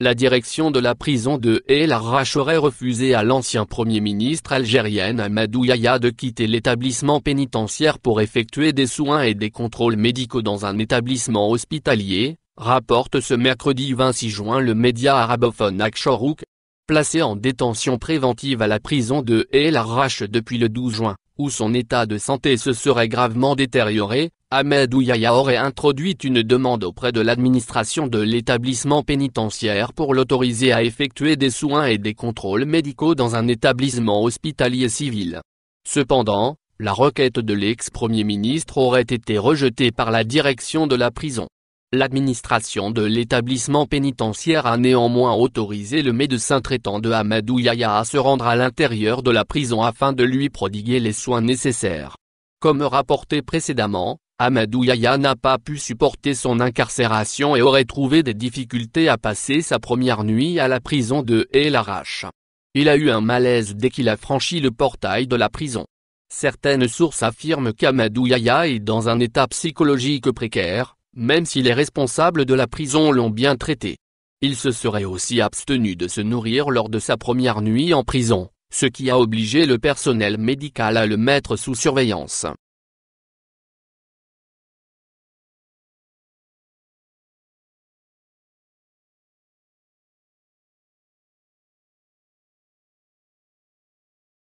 la direction de la prison de El Arrash aurait refusé à l'ancien Premier ministre algérien Amadou Yaya de quitter l'établissement pénitentiaire pour effectuer des soins et des contrôles médicaux dans un établissement hospitalier, rapporte ce mercredi 26 juin le média arabophone Akshorouk. Placé en détention préventive à la prison de El l'arrache depuis le 12 juin, où son état de santé se serait gravement détérioré, Ahmed Ouyaya aurait introduit une demande auprès de l'administration de l'établissement pénitentiaire pour l'autoriser à effectuer des soins et des contrôles médicaux dans un établissement hospitalier civil. Cependant, la requête de l'ex-premier ministre aurait été rejetée par la direction de la prison. L'administration de l'établissement pénitentiaire a néanmoins autorisé le médecin traitant de Hamadou Yahya à se rendre à l'intérieur de la prison afin de lui prodiguer les soins nécessaires. Comme rapporté précédemment, Hamadou Yahya n'a pas pu supporter son incarcération et aurait trouvé des difficultés à passer sa première nuit à la prison de El Arash. Il a eu un malaise dès qu'il a franchi le portail de la prison. Certaines sources affirment qu'Amadou Yahya est dans un état psychologique précaire, même si les responsables de la prison l'ont bien traité. Il se serait aussi abstenu de se nourrir lors de sa première nuit en prison, ce qui a obligé le personnel médical à le mettre sous surveillance.